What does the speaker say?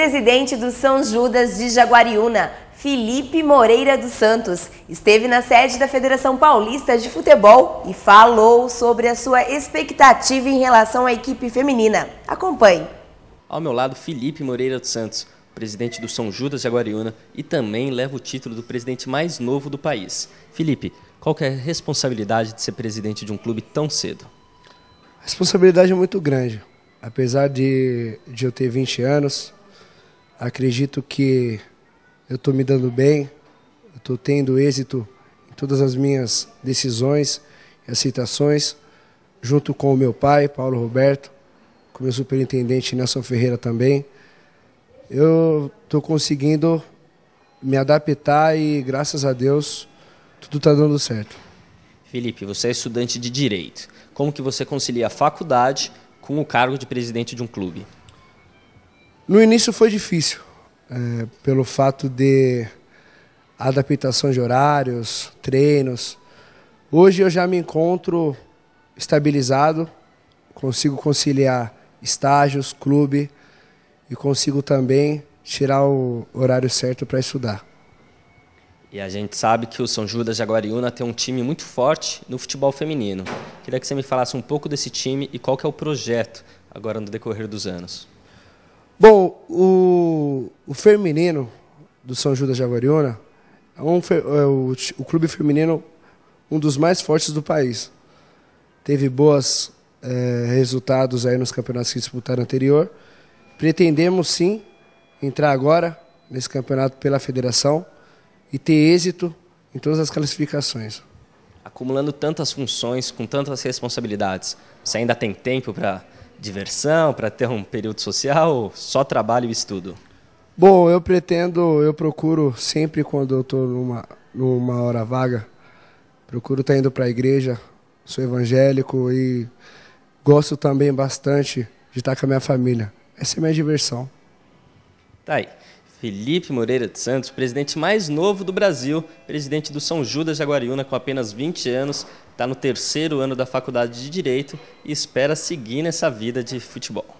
presidente do São Judas de Jaguariúna, Felipe Moreira dos Santos, esteve na sede da Federação Paulista de Futebol e falou sobre a sua expectativa em relação à equipe feminina. Acompanhe. Ao meu lado, Felipe Moreira dos Santos, presidente do São Judas de Jaguariúna e também leva o título do presidente mais novo do país. Felipe, qual é a responsabilidade de ser presidente de um clube tão cedo? A responsabilidade é muito grande. Apesar de, de eu ter 20 anos, Acredito que eu estou me dando bem, estou tendo êxito em todas as minhas decisões e aceitações, junto com o meu pai, Paulo Roberto, com o meu superintendente Nelson Ferreira também. Eu estou conseguindo me adaptar e, graças a Deus, tudo está dando certo. Felipe, você é estudante de Direito. Como que você concilia a faculdade com o cargo de presidente de um clube? No início foi difícil, é, pelo fato de adaptação de horários, treinos. Hoje eu já me encontro estabilizado, consigo conciliar estágios, clube e consigo também tirar o horário certo para estudar. E a gente sabe que o São Judas de Aguariúna tem um time muito forte no futebol feminino. Queria que você me falasse um pouco desse time e qual que é o projeto agora no decorrer dos anos. Bom, o, o feminino do São Judas de é, um, é o, o clube feminino um dos mais fortes do país. Teve bons é, resultados aí nos campeonatos que disputaram anterior. Pretendemos sim entrar agora nesse campeonato pela federação e ter êxito em todas as classificações. Acumulando tantas funções, com tantas responsabilidades, você ainda tem tempo para diversão, para ter um período social, ou só trabalho e estudo? Bom, eu pretendo, eu procuro sempre quando eu estou numa, numa hora vaga, procuro estar tá indo para a igreja, sou evangélico e gosto também bastante de estar tá com a minha família. Essa é a minha diversão. Tá aí. Felipe Moreira de Santos, presidente mais novo do Brasil, presidente do São Judas de Aguariúna com apenas 20 anos, está no terceiro ano da faculdade de Direito e espera seguir nessa vida de futebol.